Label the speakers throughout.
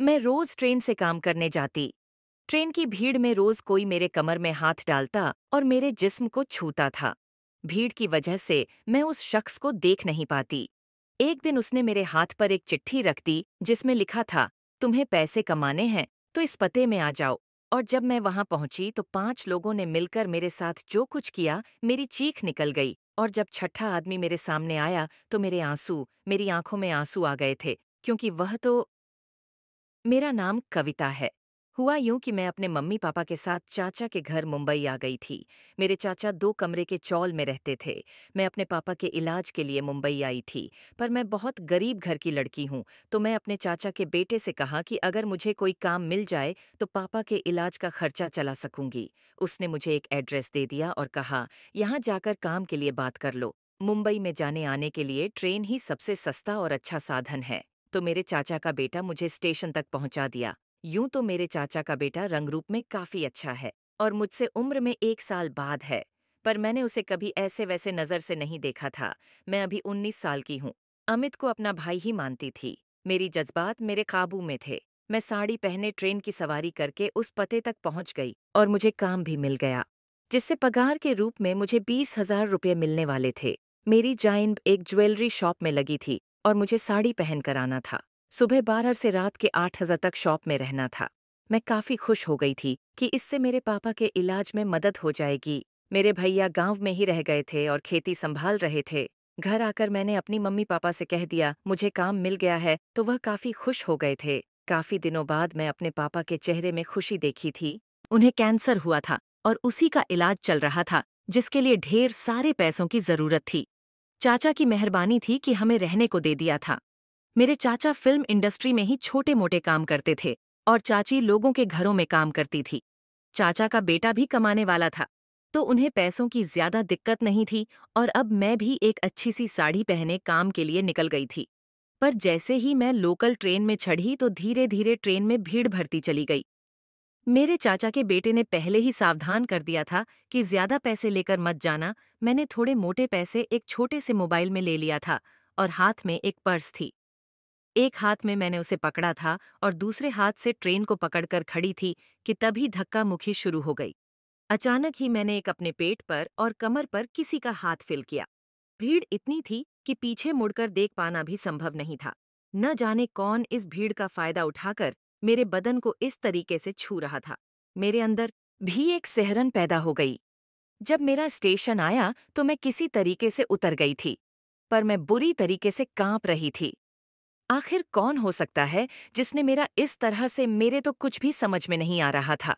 Speaker 1: मैं रोज ट्रेन से काम करने जाती ट्रेन की भीड़ में रोज कोई मेरे कमर में हाथ डालता और मेरे जिस्म को छूता था भीड़ की वजह से मैं उस शख्स को देख नहीं पाती एक दिन उसने मेरे हाथ पर एक चिट्ठी रख दी जिसमें लिखा था तुम्हें पैसे कमाने हैं तो इस पते में आ जाओ और जब मैं वहां पहुंची तो पांच लोगों ने मिलकर मेरे साथ जो कुछ किया मेरी चीख निकल गई और जब छठा आदमी मेरे सामने आया तो मेरे आंसू मेरी आंखों में आंसू आ गए थे क्योंकि वह तो मेरा नाम कविता है हुआ यूं कि मैं अपने मम्मी पापा के साथ चाचा के घर मुंबई आ गई थी मेरे चाचा दो कमरे के चौल में रहते थे मैं अपने पापा के इलाज के लिए मुंबई आई थी पर मैं बहुत गरीब घर की लड़की हूँ तो मैं अपने चाचा के बेटे से कहा कि अगर मुझे कोई काम मिल जाए तो पापा के इलाज का खर्चा चला सकूंगी उसने मुझे एक एड्रेस दे दिया और कहा यहाँ जाकर काम के लिए बात कर लो मुंबई में जाने आने के लिए ट्रेन ही सबसे सस्ता और अच्छा साधन है तो मेरे चाचा का बेटा मुझे स्टेशन तक पहुंचा दिया यूं तो मेरे चाचा का बेटा रंगरूप में काफ़ी अच्छा है और मुझसे उम्र में एक साल बाद है पर मैंने उसे कभी ऐसे वैसे नज़र से नहीं देखा था मैं अभी उन्नीस साल की हूँ अमित को अपना भाई ही मानती थी मेरी जज्बात मेरे काबू में थे मैं साड़ी पहने ट्रेन की सवारी करके उस पते तक पहुंच गई और मुझे काम भी मिल गया जिससे पगार के रूप में मुझे बीस हजार रुपये मिलने वाले थे मेरी जाइंब एक ज्वेलरी शॉप में लगी थी और मुझे साड़ी पहन कर आना था सुबह बारह से रात के आठ हज़ार तक शॉप में रहना था मैं काफ़ी खुश हो गई थी कि इससे मेरे पापा के इलाज में मदद हो जाएगी मेरे भैया गांव में ही रह गए थे और खेती संभाल रहे थे घर आकर मैंने अपनी मम्मी पापा से कह दिया मुझे काम मिल गया है तो वह काफ़ी खुश हो गए थे काफ़ी दिनों बाद मैं अपने पापा के चेहरे में खुशी देखी थी उन्हें कैंसर हुआ था और उसी का इलाज चल रहा था जिसके लिए ढेर सारे पैसों की ज़रूरत थी चाचा की मेहरबानी थी कि हमें रहने को दे दिया था मेरे चाचा फिल्म इंडस्ट्री में ही छोटे मोटे काम करते थे और चाची लोगों के घरों में काम करती थी चाचा का बेटा भी कमाने वाला था तो उन्हें पैसों की ज्यादा दिक्कत नहीं थी और अब मैं भी एक अच्छी सी साड़ी पहने काम के लिए निकल गई थी पर जैसे ही मैं लोकल ट्रेन में चढ़ी तो धीरे धीरे ट्रेन में भीड़ भरती चली गई मेरे चाचा के बेटे ने पहले ही सावधान कर दिया था कि ज्यादा पैसे लेकर मत जाना मैंने थोड़े मोटे पैसे एक छोटे से मोबाइल में ले लिया था और हाथ में एक पर्स थी एक हाथ में मैंने उसे पकड़ा था और दूसरे हाथ से ट्रेन को पकड़कर खड़ी थी कि तभी धक्का मुखी शुरू हो गई अचानक ही मैंने एक अपने पेट पर और कमर पर किसी का हाथ फिल किया भीड़ इतनी थी कि पीछे मुड़कर देख पाना भी संभव नहीं था न जाने कौन इस भीड़ का फायदा उठाकर मेरे बदन को इस तरीके से छू रहा था मेरे अंदर भी एक सेहरन पैदा हो गई जब मेरा स्टेशन आया तो मैं किसी तरीके से उतर गई थी पर मैं बुरी तरीके से कांप रही थी आखिर कौन हो सकता है जिसने मेरा इस तरह से मेरे तो कुछ भी समझ में नहीं आ रहा था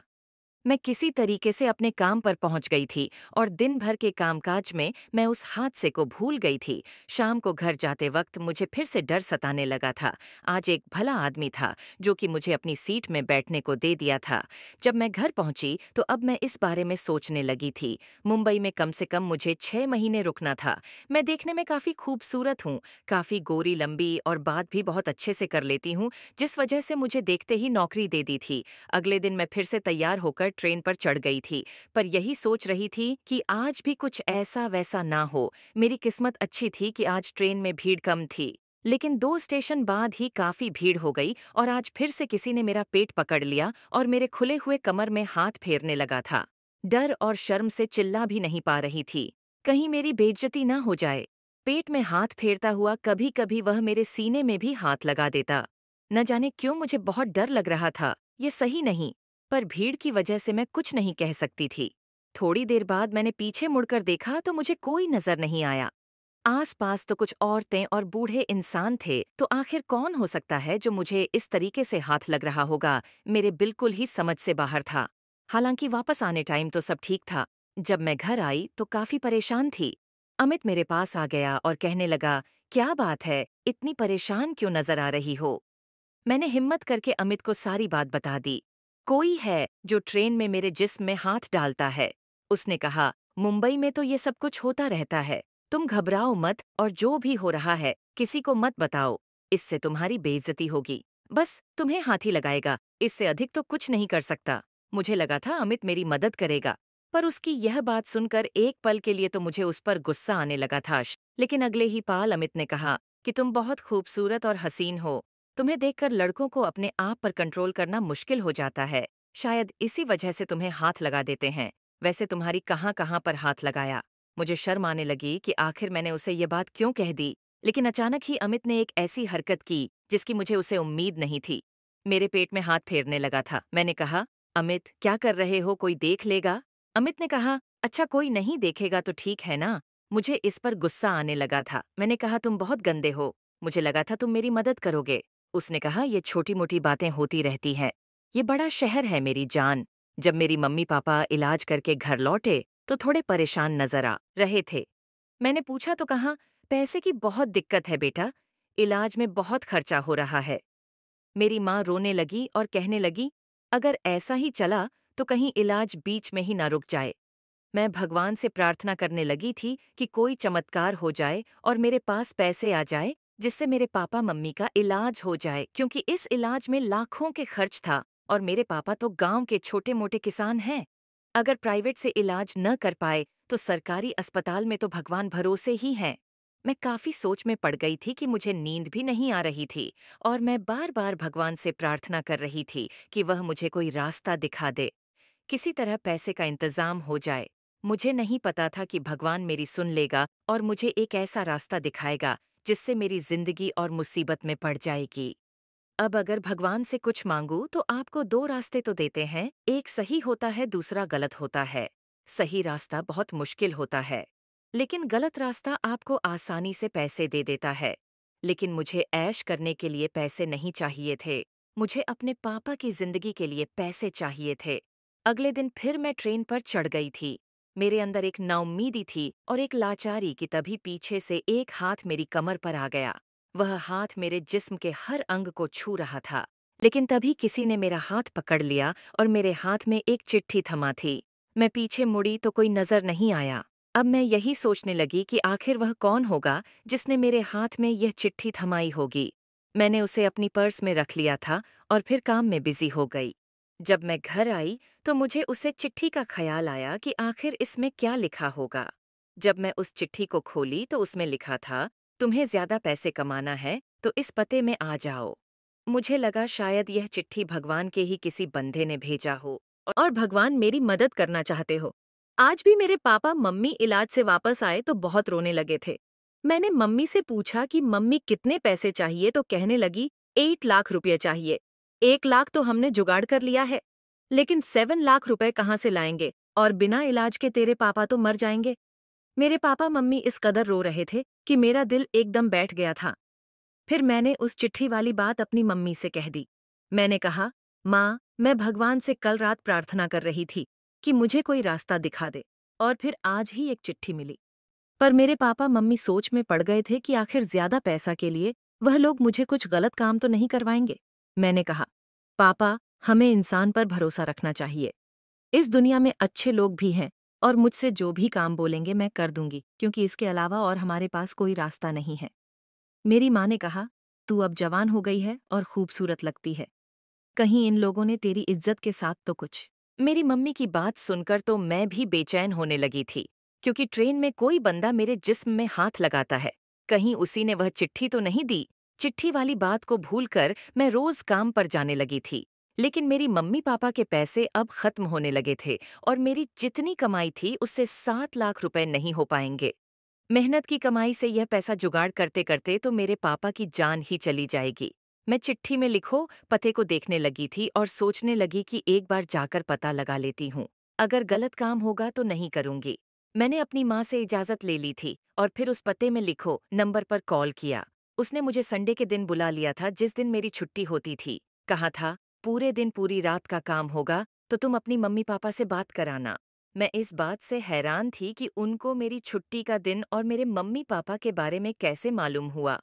Speaker 1: मैं किसी तरीके से अपने काम पर पहुंच गई थी और दिन भर के कामकाज में मैं उस हादसे को भूल गई थी शाम को घर जाते वक्त मुझे फिर से डर सताने लगा था आज एक भला आदमी था जो कि मुझे अपनी सीट में बैठने को दे दिया था जब मैं घर पहुंची तो अब मैं इस बारे में सोचने लगी थी मुंबई में कम से कम मुझे छह महीने रुकना था मैं देखने में काफ़ी खूबसूरत हूँ काफ़ी गोरी लंबी और बात भी बहुत अच्छे से कर लेती हूँ जिस वजह से मुझे देखते ही नौकरी दे दी थी अगले दिन मैं फिर से तैयार होकर लेकर ट्रेन पर चढ़ गई थी पर यही सोच रही थी कि आज भी कुछ ऐसा वैसा ना हो मेरी किस्मत अच्छी थी कि आज ट्रेन में भीड़ कम थी लेकिन दो स्टेशन बाद ही काफ़ी भीड़ हो गई और आज फिर से किसी ने मेरा पेट पकड़ लिया और मेरे खुले हुए कमर में हाथ फेरने लगा था डर और शर्म से चिल्ला भी नहीं पा रही थी कहीं मेरी बेज्जती ना हो जाए पेट में हाथ फेरता हुआ कभी कभी वह मेरे सीने में भी हाथ लगा देता न जाने क्यों मुझे बहुत डर लग रहा था ये सही नहीं पर भीड़ की वजह से मैं कुछ नहीं कह सकती थी थोड़ी देर बाद मैंने पीछे मुड़कर देखा तो मुझे कोई नजर नहीं आया आसपास तो कुछ औरतें और बूढ़े इंसान थे तो आखिर कौन हो सकता है जो मुझे इस तरीके से हाथ लग रहा होगा मेरे बिल्कुल ही समझ से बाहर था हालांकि वापस आने टाइम तो सब ठीक था जब मैं घर आई तो काफी परेशान थी अमित मेरे पास आ गया और कहने लगा क्या बात है इतनी परेशान क्यों नजर आ रही हो मैंने हिम्मत करके अमित को सारी बात बता दी कोई है जो ट्रेन में मेरे जिस्म में हाथ डालता है उसने कहा मुंबई में तो ये सब कुछ होता रहता है तुम घबराओ मत और जो भी हो रहा है किसी को मत बताओ इससे तुम्हारी बेइज्जती होगी बस तुम्हें हाथी लगाएगा इससे अधिक तो कुछ नहीं कर सकता मुझे लगा था अमित मेरी मदद करेगा पर उसकी यह बात सुनकर एक पल के लिए तो मुझे उस पर गुस्सा आने लगा था लेकिन अगले ही पाल अमित ने कहा कि तुम बहुत खूबसूरत और हसीन हो तुम्हें देखकर लड़कों को अपने आप पर कंट्रोल करना मुश्किल हो जाता है शायद इसी वजह से तुम्हें हाथ लगा देते हैं वैसे तुम्हारी कहाँ कहाँ पर हाथ लगाया मुझे शर्म आने लगी कि आखिर मैंने उसे ये बात क्यों कह दी लेकिन अचानक ही अमित ने एक ऐसी हरकत की जिसकी मुझे उसे उम्मीद नहीं थी मेरे पेट में हाथ फेरने लगा था मैंने कहा अमित क्या कर रहे हो कोई देख लेगा अमित ने कहा अच्छा कोई नहीं देखेगा तो ठीक है ना मुझे इस पर गुस्सा आने लगा था मैंने कहा तुम बहुत गंदे हो मुझे लगा था तुम मेरी मदद करोगे उसने कहा ये छोटी मोटी बातें होती रहती हैं ये बड़ा शहर है मेरी जान जब मेरी मम्मी पापा इलाज करके घर लौटे तो थोड़े परेशान नजर आ रहे थे मैंने पूछा तो कहा पैसे की बहुत दिक्कत है बेटा इलाज में बहुत खर्चा हो रहा है मेरी माँ रोने लगी और कहने लगी अगर ऐसा ही चला तो कहीं इलाज बीच में ही ना रुक जाए मैं भगवान से प्रार्थना करने लगी थी कि कोई चमत्कार हो जाए और मेरे पास पैसे आ जाए जिससे मेरे पापा मम्मी का इलाज हो जाए क्योंकि इस इलाज में लाखों के खर्च था और मेरे पापा तो गांव के छोटे मोटे किसान हैं अगर प्राइवेट से इलाज न कर पाए तो सरकारी अस्पताल में तो भगवान भरोसे ही हैं मैं काफ़ी सोच में पड़ गई थी कि मुझे नींद भी नहीं आ रही थी और मैं बार बार भगवान से प्रार्थना कर रही थी कि वह मुझे कोई रास्ता दिखा दे किसी तरह पैसे का इंतज़ाम हो जाए मुझे नहीं पता था कि भगवान मेरी सुन लेगा और मुझे एक ऐसा रास्ता दिखाएगा जिससे मेरी जिंदगी और मुसीबत में पड़ जाएगी अब अगर भगवान से कुछ मांगू तो आपको दो रास्ते तो देते हैं एक सही होता है दूसरा गलत होता है सही रास्ता बहुत मुश्किल होता है लेकिन गलत रास्ता आपको आसानी से पैसे दे देता है लेकिन मुझे ऐश करने के लिए पैसे नहीं चाहिए थे मुझे अपने पापा की जिंदगी के लिए पैसे चाहिए थे अगले दिन फिर मैं ट्रेन पर चढ़ गई थी मेरे अंदर एक नाउमीदी थी और एक लाचारी कि तभी पीछे से एक हाथ मेरी कमर पर आ गया वह हाथ मेरे जिस्म के हर अंग को छू रहा था लेकिन तभी किसी ने मेरा हाथ पकड़ लिया और मेरे हाथ में एक चिट्ठी थमा थी मैं पीछे मुड़ी तो कोई नजर नहीं आया अब मैं यही सोचने लगी कि आखिर वह कौन होगा जिसने मेरे हाथ में यह चिट्ठी थमाई होगी मैंने उसे अपनी पर्स में रख लिया था और फिर काम में बिजी हो गई जब मैं घर आई तो मुझे उसे चिट्ठी का ख्याल आया कि आखिर इसमें क्या लिखा होगा जब मैं उस चिट्ठी को खोली तो उसमें लिखा था तुम्हें ज्यादा पैसे कमाना है तो इस पते में आ जाओ मुझे लगा शायद यह चिट्ठी भगवान के ही किसी बंधे ने भेजा हो और भगवान मेरी मदद करना चाहते हो आज भी मेरे पापा मम्मी इलाज से वापस आए तो बहुत रोने लगे थे मैंने मम्मी से पूछा कि मम्मी कितने पैसे चाहिए तो कहने लगी एट लाख रुपये चाहिए एक लाख तो हमने जुगाड़ कर लिया है लेकिन सेवन लाख रुपए कहाँ से लाएंगे और बिना इलाज के तेरे पापा तो मर जाएंगे मेरे पापा मम्मी इस कदर रो रहे थे कि मेरा दिल एकदम बैठ गया था फिर मैंने उस चिट्ठी वाली बात अपनी मम्मी से कह दी मैंने कहा माँ मैं भगवान से कल रात प्रार्थना कर रही थी कि मुझे कोई रास्ता दिखा दे और फिर आज ही एक चिट्ठी मिली पर मेरे पापा मम्मी सोच में पड़ गए थे कि आखिर ज्यादा पैसा के लिए वह लोग मुझे कुछ गलत काम तो नहीं करवाएंगे मैंने कहा पापा हमें इंसान पर भरोसा रखना चाहिए इस दुनिया में अच्छे लोग भी हैं और मुझसे जो भी काम बोलेंगे मैं कर दूंगी क्योंकि इसके अलावा और हमारे पास कोई रास्ता नहीं है मेरी माँ ने कहा तू अब जवान हो गई है और खूबसूरत लगती है कहीं इन लोगों ने तेरी इज्जत के साथ तो कुछ मेरी मम्मी की बात सुनकर तो मैं भी बेचैन होने लगी थी क्योंकि ट्रेन में कोई बंदा मेरे जिस्म में हाथ लगाता है कहीं उसी ने वह चिट्ठी तो नहीं दी चिट्ठी वाली बात को भूलकर मैं रोज काम पर जाने लगी थी लेकिन मेरी मम्मी पापा के पैसे अब खत्म होने लगे थे और मेरी जितनी कमाई थी उससे सात लाख रुपए नहीं हो पाएंगे मेहनत की कमाई से यह पैसा जुगाड़ करते करते तो मेरे पापा की जान ही चली जाएगी मैं चिट्ठी में लिखो पते को देखने लगी थी और सोचने लगी कि एक बार जाकर पता लगा लेती हूँ अगर गलत काम होगा तो नहीं करूँगी मैंने अपनी माँ से इजाज़त ले ली थी और फिर उस पते में लिखो नंबर पर कॉल किया उसने मुझे संडे के दिन बुला लिया था जिस दिन मेरी छुट्टी होती थी कहा था पूरे दिन पूरी रात का काम होगा तो तुम अपनी मम्मी पापा से बात कराना मैं इस बात से हैरान थी कि उनको मेरी छुट्टी का दिन और मेरे मम्मी पापा के बारे में कैसे मालूम हुआ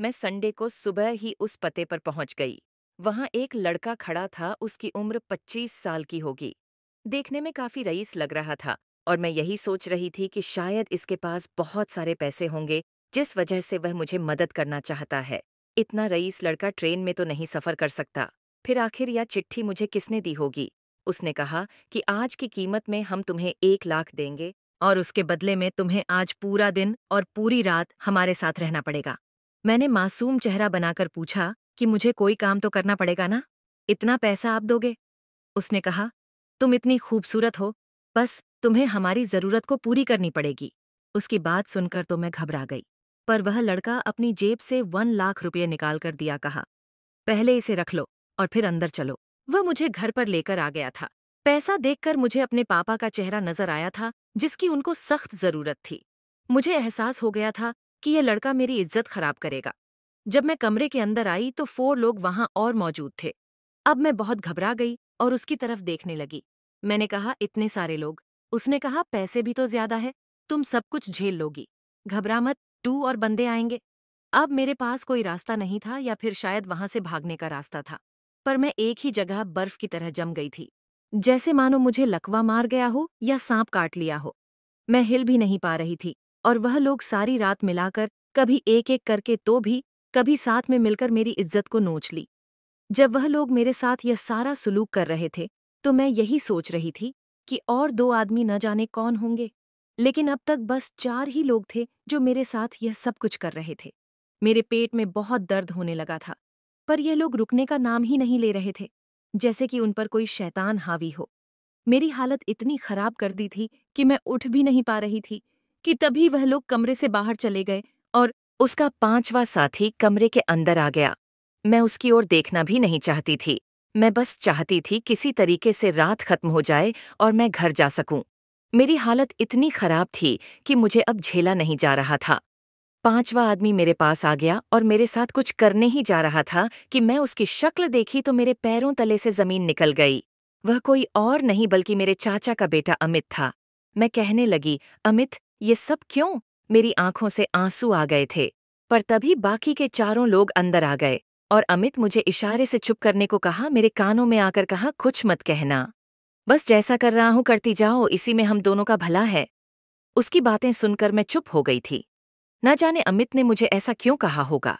Speaker 1: मैं संडे को सुबह ही उस पते पर पहुंच गई वहाँ एक लड़का खड़ा था उसकी उम्र 25 साल की होगी देखने में काफ़ी रईस लग रहा था और मैं यही सोच रही थी कि शायद इसके पास बहुत सारे पैसे होंगे जिस वजह से वह मुझे मदद करना चाहता है इतना रईस लड़का ट्रेन में तो नहीं सफ़र कर सकता फिर आखिर यह चिट्ठी मुझे किसने दी होगी उसने कहा कि आज की कीमत में हम तुम्हें एक लाख देंगे और उसके बदले में तुम्हें आज पूरा दिन और पूरी रात हमारे साथ रहना पड़ेगा मैंने मासूम चेहरा बनाकर पूछा कि मुझे कोई काम तो करना पड़ेगा ना इतना पैसा आप दोगे उसने कहा तुम इतनी खूबसूरत हो बस तुम्हें हमारी ज़रूरत को पूरी करनी पड़ेगी उसकी बात सुनकर तो मैं घबरा गई पर वह लड़का अपनी जेब से वन लाख रुपये निकाल कर दिया कहा पहले इसे रख लो और फिर अंदर चलो वह मुझे घर पर लेकर आ गया था पैसा देखकर मुझे अपने पापा का चेहरा नजर आया था जिसकी उनको सख्त जरूरत थी मुझे एहसास हो गया था कि यह लड़का मेरी इज्जत खराब करेगा जब मैं कमरे के अंदर आई तो फोर लोग वहां और मौजूद थे अब मैं बहुत घबरा गई और उसकी तरफ देखने लगी मैंने कहा इतने सारे लोग उसने कहा पैसे भी तो ज्यादा है तुम सब कुछ झेल लोगी घबरा मत टू और बंदे आएंगे अब मेरे पास कोई रास्ता नहीं था या फिर शायद वहां से भागने का रास्ता था पर मैं एक ही जगह बर्फ की तरह जम गई थी जैसे मानो मुझे लकवा मार गया हो या सांप काट लिया हो मैं हिल भी नहीं पा रही थी और वह लोग सारी रात मिलाकर कभी एक एक करके तो भी कभी साथ में मिलकर मेरी इज्जत को नोच ली जब वह लोग मेरे साथ यह सारा सुलूक कर रहे थे तो मैं यही सोच रही थी कि और दो आदमी न जाने कौन होंगे लेकिन अब तक बस चार ही लोग थे जो मेरे साथ यह सब कुछ कर रहे थे मेरे पेट में बहुत दर्द होने लगा था पर यह लोग रुकने का नाम ही नहीं ले रहे थे जैसे कि उन पर कोई शैतान हावी हो मेरी हालत इतनी खराब कर दी थी कि मैं उठ भी नहीं पा रही थी कि तभी वह लोग कमरे से बाहर चले गए और उसका पांचवा साथी कमरे के अंदर आ गया मैं उसकी ओर देखना भी नहीं चाहती थी मैं बस चाहती थी किसी तरीके से रात खत्म हो जाए और मैं घर जा सकूं मेरी हालत इतनी खराब थी कि मुझे अब झेला नहीं जा रहा था पांचवा आदमी मेरे पास आ गया और मेरे साथ कुछ करने ही जा रहा था कि मैं उसकी शक्ल देखी तो मेरे पैरों तले से जमीन निकल गई वह कोई और नहीं बल्कि मेरे चाचा का बेटा अमित था मैं कहने लगी अमित ये सब क्यों मेरी आंखों से आंसू आ गए थे पर तभी बाकी के चारों लोग अंदर आ गए और अमित मुझे इशारे से चुप करने को कहा मेरे कानों में आकर कहा कुछ मत कहना बस जैसा कर रहा हूं करती जाओ इसी में हम दोनों का भला है उसकी बातें सुनकर मैं चुप हो गई थी न जाने अमित ने मुझे ऐसा क्यों कहा होगा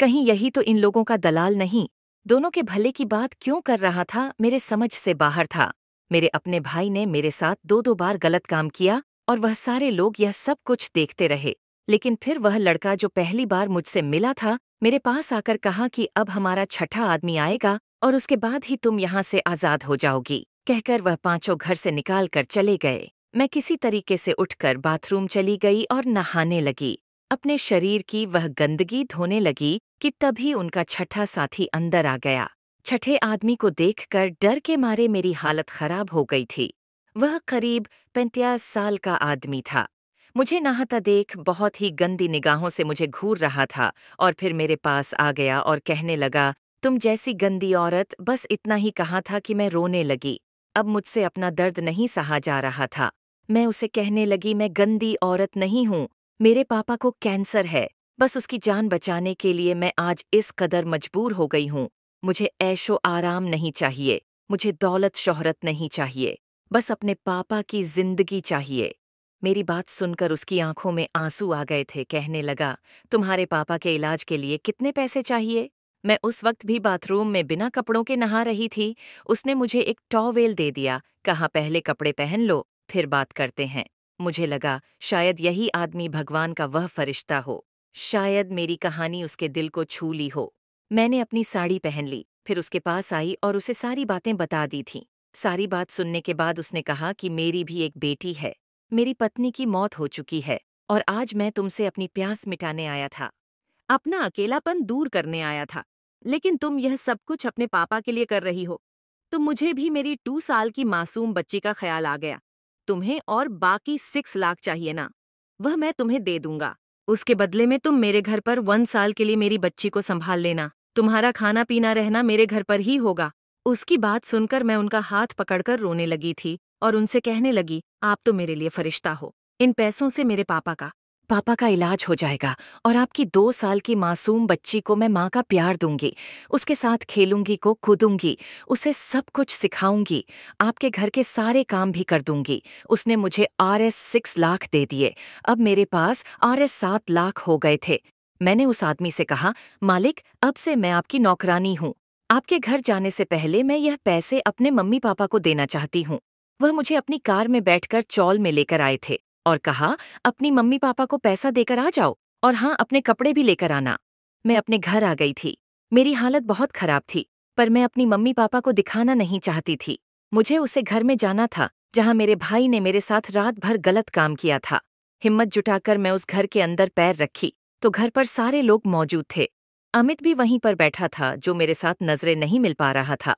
Speaker 1: कहीं यही तो इन लोगों का दलाल नहीं दोनों के भले की बात क्यों कर रहा था मेरे समझ से बाहर था मेरे अपने भाई ने मेरे साथ दो दो बार गलत काम किया और वह सारे लोग यह सब कुछ देखते रहे लेकिन फिर वह लड़का जो पहली बार मुझसे मिला था मेरे पास आकर कहा कि अब हमारा छठा आदमी आएगा और उसके बाद ही तुम यहां से आज़ाद हो जाओगी कहकर वह पांचों घर से निकालकर चले गए मैं किसी तरीके से उठकर बाथरूम चली गई और नहाने लगी अपने शरीर की वह गंदगी धोने लगी कि तभी उनका छठा साथी अंदर आ गया छठे आदमी को देखकर डर के मारे मेरी हालत खराब हो गई थी वह करीब पैंतीस साल का आदमी था मुझे नहाता देख बहुत ही गंदी निगाहों से मुझे घूर रहा था और फिर मेरे पास आ गया और कहने लगा तुम जैसी गंदी औरत बस इतना ही कहा था कि मैं रोने लगी अब मुझसे अपना दर्द नहीं सहा जा रहा था मैं उसे कहने लगी मैं गंदी औरत नहीं हूँ मेरे पापा को कैंसर है बस उसकी जान बचाने के लिए मैं आज इस कदर मजबूर हो गई हूँ मुझे ऐशो आराम नहीं चाहिए मुझे दौलत शोहरत नहीं चाहिए बस अपने पापा की जिंदगी चाहिए मेरी बात सुनकर उसकी आंखों में आंसू आ गए थे कहने लगा तुम्हारे पापा के इलाज के लिए कितने पैसे चाहिए मैं उस वक्त भी बाथरूम में बिना कपड़ों के नहा रही थी उसने मुझे एक टॉवेल दे दिया कहा पहले कपड़े पहन लो फिर बात करते हैं मुझे लगा शायद यही आदमी भगवान का वह फरिश्ता हो शायद मेरी कहानी उसके दिल को छू ली हो मैंने अपनी साड़ी पहन ली फिर उसके पास आई और उसे सारी बातें बता दी थीं सारी बात सुनने के बाद उसने कहा कि मेरी भी एक बेटी है मेरी पत्नी की मौत हो चुकी है और आज मैं तुमसे अपनी प्यास मिटाने आया था अपना अकेलापन दूर करने आया था लेकिन तुम यह सब कुछ अपने पापा के लिए कर रही हो तो मुझे भी मेरी टू साल की मासूम बच्ची का ख्याल आ गया तुम्हें और बाकी सिक्स लाख चाहिए ना वह मैं तुम्हें दे दूंगा उसके बदले में तुम मेरे घर पर वन साल के लिए मेरी बच्ची को संभाल लेना तुम्हारा खाना पीना रहना मेरे घर पर ही होगा उसकी बात सुनकर मैं उनका हाथ पकड़कर रोने लगी थी और उनसे कहने लगी आप तो मेरे लिए फरिश्ता हो इन पैसों से मेरे पापा का पापा का इलाज हो जाएगा और आपकी दो साल की मासूम बच्ची को मैं माँ का प्यार दूंगी उसके साथ खेलूंगी को कूदूंगी उसे सब कुछ सिखाऊंगी आपके घर के सारे काम भी कर दूंगी उसने मुझे आर एस सिक्स लाख दे दिए अब मेरे पास आर एस सात लाख हो गए थे मैंने उस आदमी से कहा मालिक अब से मैं आपकी नौकरानी हूँ आपके घर जाने से पहले मैं यह पैसे अपने मम्मी पापा को देना चाहती हूँ वह मुझे अपनी कार में बैठकर चौल में लेकर आए थे और कहा अपनी मम्मी पापा को पैसा देकर आ जाओ और हाँ अपने कपड़े भी लेकर आना मैं अपने घर आ गई थी मेरी हालत बहुत खराब थी पर मैं अपनी मम्मी पापा को दिखाना नहीं चाहती थी मुझे उसे घर में जाना था जहाँ मेरे भाई ने मेरे साथ रात भर गलत काम किया था हिम्मत जुटाकर मैं उस घर के अंदर पैर रखी तो घर पर सारे लोग मौजूद थे अमित भी वहीं पर बैठा था जो मेरे साथ नजरें नहीं मिल पा रहा था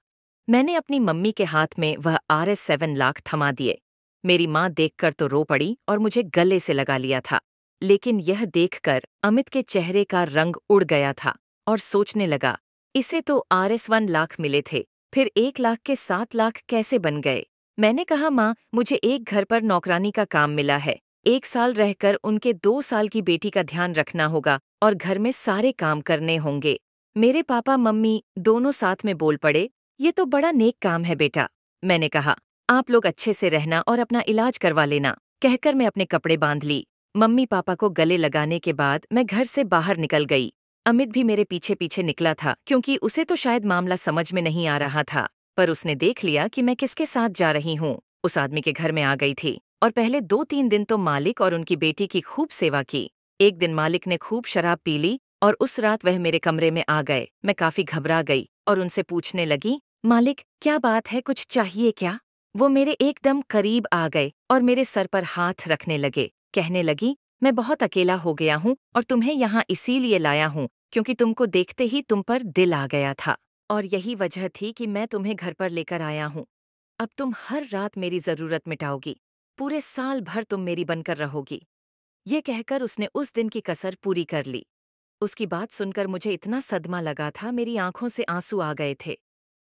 Speaker 1: मैंने अपनी मम्मी के हाथ में वह आर एस सेवन लाख थमा दिए मेरी माँ देखकर तो रो पड़ी और मुझे गले से लगा लिया था लेकिन यह देखकर अमित के चेहरे का रंग उड़ गया था और सोचने लगा इसे तो आर एस वन लाख मिले थे फिर एक लाख के सात लाख कैसे बन गए मैंने कहा माँ मुझे एक घर पर नौकरानी का काम मिला है एक साल रहकर उनके दो साल की बेटी का ध्यान रखना होगा और घर में सारे काम करने होंगे मेरे पापा मम्मी दोनों साथ में बोल पड़े ये तो बड़ा नेक काम है बेटा मैंने कहा आप लोग अच्छे से रहना और अपना इलाज करवा लेना कहकर मैं अपने कपड़े बांध ली मम्मी पापा को गले लगाने के बाद मैं घर से बाहर निकल गई अमित भी मेरे पीछे पीछे निकला था क्योंकि उसे तो शायद मामला समझ में नहीं आ रहा था पर उसने देख लिया कि मैं किसके साथ जा रही हूँ उस आदमी के घर में आ गई थी और पहले दो तीन दिन तो मालिक और उनकी बेटी की खूब सेवा की एक दिन मालिक ने खूब शराब पी ली और उस रात वह मेरे कमरे में आ गए मैं काफी घबरा गई और उनसे पूछने लगी मालिक क्या बात है कुछ चाहिए क्या वो मेरे एकदम करीब आ गए और मेरे सर पर हाथ रखने लगे कहने लगी मैं बहुत अकेला हो गया हूँ और तुम्हें यहाँ इसीलिए लाया हूँ क्योंकि तुमको देखते ही तुम पर दिल आ गया था और यही वजह थी कि मैं तुम्हें घर पर लेकर आया हूँ अब तुम हर रात मेरी ज़रूरत मिटाओगी पूरे साल भर तुम मेरी बनकर रहोगी ये कहकर उसने उस दिन की कसर पूरी कर ली उसकी बात सुनकर मुझे इतना सदमा लगा था मेरी आंखों से आंसू आ गए थे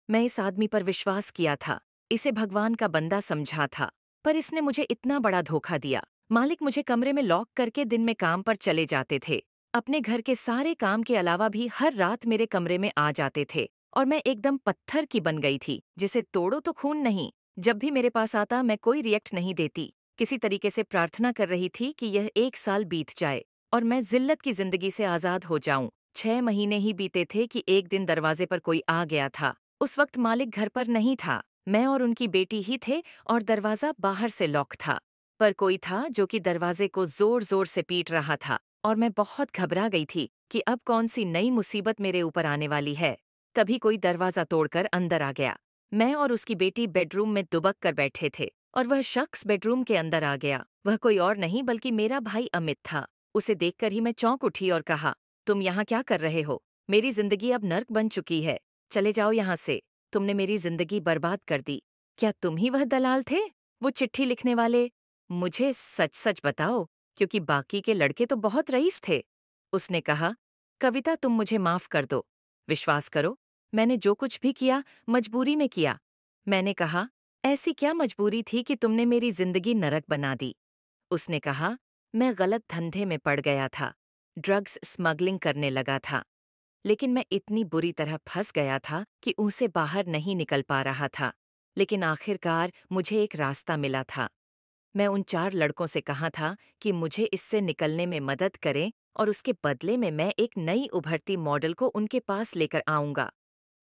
Speaker 1: मैं इस आदमी पर विश्वास किया था इसे भगवान का बंदा समझा था पर इसने मुझे इतना बड़ा धोखा दिया मालिक मुझे कमरे में लॉक करके दिन में काम पर चले जाते थे अपने घर के सारे काम के अलावा भी हर रात मेरे कमरे में आ जाते थे और मैं एकदम पत्थर की बन गई थी जिसे तोड़ो तो खून नहीं जब भी मेरे पास आता मैं कोई रिएक्ट नहीं देती किसी तरीके से प्रार्थना कर रही थी कि यह एक साल बीत जाए और मैं जिल्लत की जिंदगी से आज़ाद हो जाऊं छह महीने ही बीते थे कि एक दिन दरवाजे पर कोई आ गया था उस वक्त मालिक घर पर नहीं था मैं और उनकी बेटी ही थे और दरवाज़ा बाहर से लॉक था पर कोई था जो कि दरवाजे को जोर जोर से पीट रहा था और मैं बहुत घबरा गई थी कि अब कौन सी नई मुसीबत मेरे ऊपर आने वाली है तभी कोई दरवाज़ा तोड़कर अंदर आ गया मैं और उसकी बेटी बेडरूम में दुबक कर बैठे थे और वह शख्स बेडरूम के अंदर आ गया वह कोई और नहीं बल्कि मेरा भाई अमित था उसे देखकर ही मैं चौंक उठी और कहा तुम यहाँ क्या कर रहे हो मेरी जिंदगी अब नर्क बन चुकी है चले जाओ यहाँ से तुमने मेरी जिंदगी बर्बाद कर दी क्या तुम ही वह दलाल थे वो चिट्ठी लिखने वाले मुझे सच सच बताओ क्योंकि बाकी के लड़के तो बहुत रईस थे उसने कहा कविता तुम मुझे माफ कर दो विश्वास करो मैंने जो कुछ भी किया मजबूरी में किया मैंने कहा ऐसी क्या मजबूरी थी कि तुमने मेरी जिंदगी नरक बना दी उसने कहा मैं गलत धंधे में पड़ गया था ड्रग्स स्मगलिंग करने लगा था लेकिन मैं इतनी बुरी तरह फंस गया था कि उनसे बाहर नहीं निकल पा रहा था लेकिन आखिरकार मुझे एक रास्ता मिला था मैं उन चार लड़कों से कहा था कि मुझे इससे निकलने में मदद करें और उसके बदले में मैं एक नई उभरती मॉडल को उनके पास लेकर आऊंगा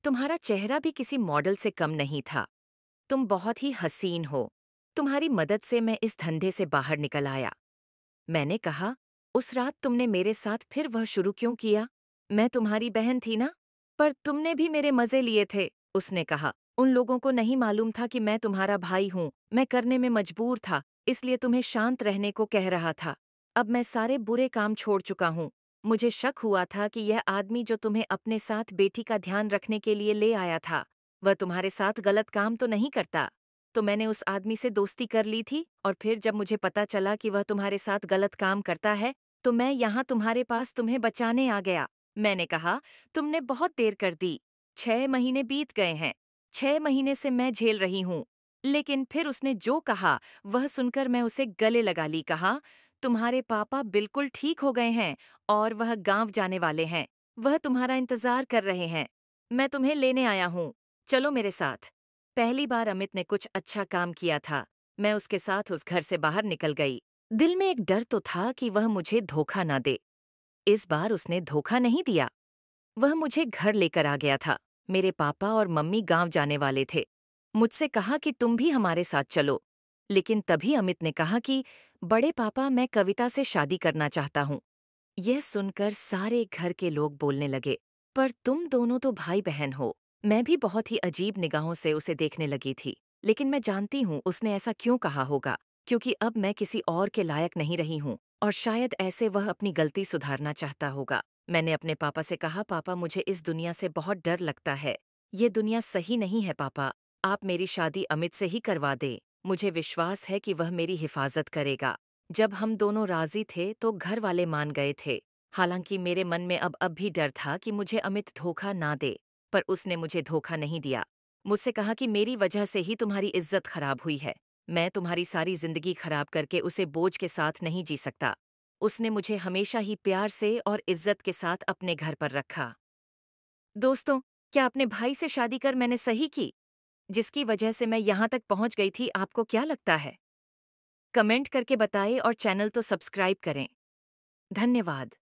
Speaker 1: तुम्हारा चेहरा भी किसी मॉडल से कम नहीं था तुम बहुत ही हसीन हो तुम्हारी मदद से मैं इस धंधे से बाहर निकल आया मैंने कहा उस रात तुमने मेरे साथ फिर वह शुरू क्यों किया मैं तुम्हारी बहन थी ना पर तुमने भी मेरे मजे लिए थे उसने कहा उन लोगों को नहीं मालूम था कि मैं तुम्हारा भाई हूँ मैं करने में मजबूर था इसलिए तुम्हें शांत रहने को कह रहा था अब मैं सारे बुरे काम छोड़ चुका हूँ मुझे शक हुआ था कि यह आदमी जो तुम्हें अपने साथ बेटी का ध्यान रखने के लिए ले आया था वह तुम्हारे साथ गलत काम तो नहीं करता तो मैंने उस आदमी से दोस्ती कर ली थी और फिर जब मुझे पता चला कि वह तुम्हारे साथ गलत काम करता है तो मैं यहाँ तुम्हारे पास तुम्हें बचाने आ गया मैंने कहा तुमने बहुत देर कर दी छह महीने बीत गए हैं छह महीने से मैं झेल रही हूँ लेकिन फिर उसने जो कहा वह सुनकर मैं उसे गले लगा ली कहा तुम्हारे पापा बिल्कुल ठीक हो गए हैं और वह गांव जाने वाले हैं वह तुम्हारा इंतजार कर रहे हैं मैं तुम्हें लेने आया हूँ चलो मेरे साथ पहली बार अमित ने कुछ अच्छा काम किया था मैं उसके साथ उस घर से बाहर निकल गई दिल में एक डर तो था कि वह मुझे धोखा ना दे इस बार उसने धोखा नहीं दिया वह मुझे घर लेकर आ गया था मेरे पापा और मम्मी गांव जाने वाले थे मुझसे कहा कि तुम भी हमारे साथ चलो लेकिन तभी अमित ने कहा कि बड़े पापा मैं कविता से शादी करना चाहता हूँ यह सुनकर सारे घर के लोग बोलने लगे पर तुम दोनों तो भाई बहन हो मैं भी बहुत ही अजीब निगाहों से उसे देखने लगी थी लेकिन मैं जानती हूँ उसने ऐसा क्यों कहा होगा क्योंकि अब मैं किसी और के लायक नहीं रही हूँ और शायद ऐसे वह अपनी गलती सुधारना चाहता होगा मैंने अपने पापा से कहा पापा मुझे इस दुनिया से बहुत डर लगता है ये दुनिया सही नहीं है पापा आप मेरी शादी अमित से ही करवा दे मुझे विश्वास है कि वह मेरी हिफाजत करेगा जब हम दोनों राजी थे तो घर वाले मान गए थे हालांकि मेरे मन में अब अब भी डर था कि मुझे अमित धोखा ना दे पर उसने मुझे धोखा नहीं दिया मुझसे कहा कि मेरी वजह से ही तुम्हारी इज्जत खराब हुई है मैं तुम्हारी सारी जिंदगी खराब करके उसे बोझ के साथ नहीं जी सकता उसने मुझे हमेशा ही प्यार से और इज्जत के साथ अपने घर पर रखा दोस्तों क्या अपने भाई से शादी कर मैंने सही की जिसकी वजह से मैं यहाँ तक पहुँच गई थी आपको क्या लगता है कमेंट करके बताएं और चैनल तो सब्सक्राइब करें धन्यवाद